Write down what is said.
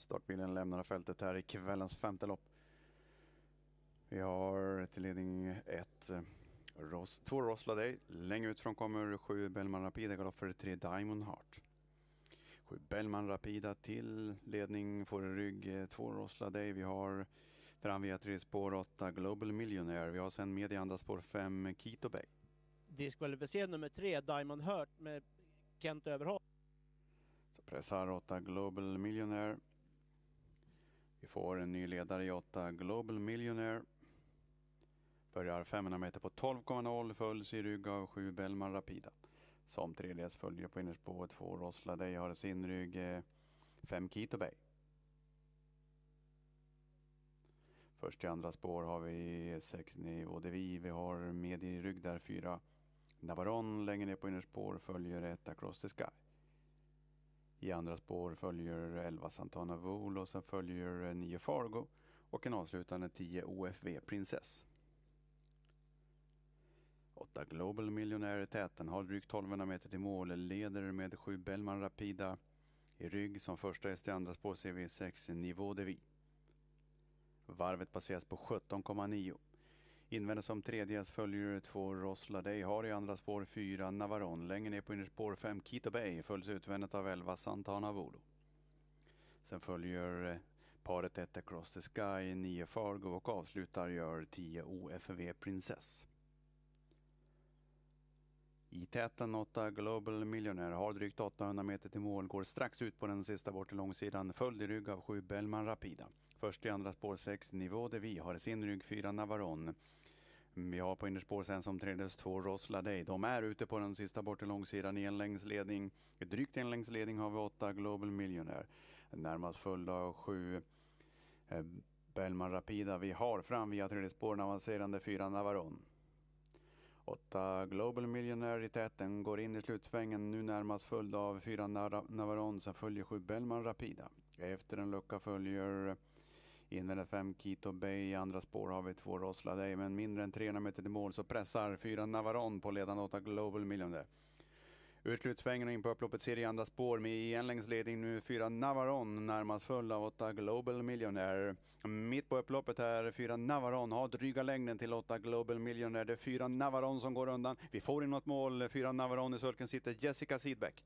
Startbilen lämnar fältet här i kvällens femte lopp. Vi har till ledning ett eh, Ros, två Rosladay. Längre utifrån kommer sju Bellman Rapida, galopp för tre Diamond Heart. Sju Bellman Rapida till ledning, får en rygg, eh, två Rosladay. Vi har fram via tre spår, åtta Global Millionaire. Vi har sen med i andra spår fem eh, Kito Bay. Diskvalificerad nummer tre, Diamond Heart med Kent Överholm. Så pressar åtta Global Millionaire. Vi får en ny ledare i 8, Global Millionaire. Börjar 500 meter på 12,0, följs i rygg av 7 Bellman Rapida. Som tredjedels följer på innerspåret 2 Day har sin rygg 5 eh, Kito Bay. Först i andra spår har vi 6 Nivå Devi. Vi har med i rygg där 4 Navaron längre ner på innerspår följer 1 Across the Sky. I andra spår följer 11 Santana Vool och sen följer 9 Fargo och en avslutande 10 OFV Princess. 8 Global Millionaire i täten, har drygt 1200 meter till mål, leder med 7 Bellman Rapida i rygg. Som första häst i andra spår ser vi 6 Nivå de Vie. Varvet baseras på 17,9. Invändes som tredje följer två Rosla Day. har i andra spår fyra Navaron. Längre ner på innerspår fem Kito Bay följs utvändigt av elva Santana Vodo. Sen följer eh, paret ett Across the Sky, nio Fargo och avslutar gör tio OFV Princess. I täten 8 Global Millionaire har drygt 800 meter till mål, går strax ut på den sista bort långsidan, följd i rygg av 7 Bellman Rapida. Först i andra spår 6 Nivå de Vi har i sin rygg 4 Navarone. Vi har på innerspår sen som tredjes två Rosla Day. De är ute på den sista bort långsidan i en enlängdsledning. Drygt en ledning har vi 8 Global Millionaire. Närmast följd av 7 eh, Bellman Rapida. Vi har fram via tredje spår avancerande 4 Navarone. Åtta Global Millionaire i täten går in i slutsvängen nu närmast följd av fyra Navarone, sen följer sju Bellman Rapida. Efter en lucka följer Invända fem Quito Bay, i andra spår har vi två Rosla Day, men mindre än 300 meter till mål så pressar fyra Navarone på ledande åtta Global Millionaire. Ur slutsvängen och in på upploppet ser det andra spår med i e en längs ledning nu fyra Navaron närmast full av åtta Global Millionaire. Mitt på upploppet här fyra Navaron har dryga längden till åtta Global Millionaire. Det är fyra Navaron som går undan. Vi får in något mål. Fyra Navaron i sulken sitter Jessica Sidbeck.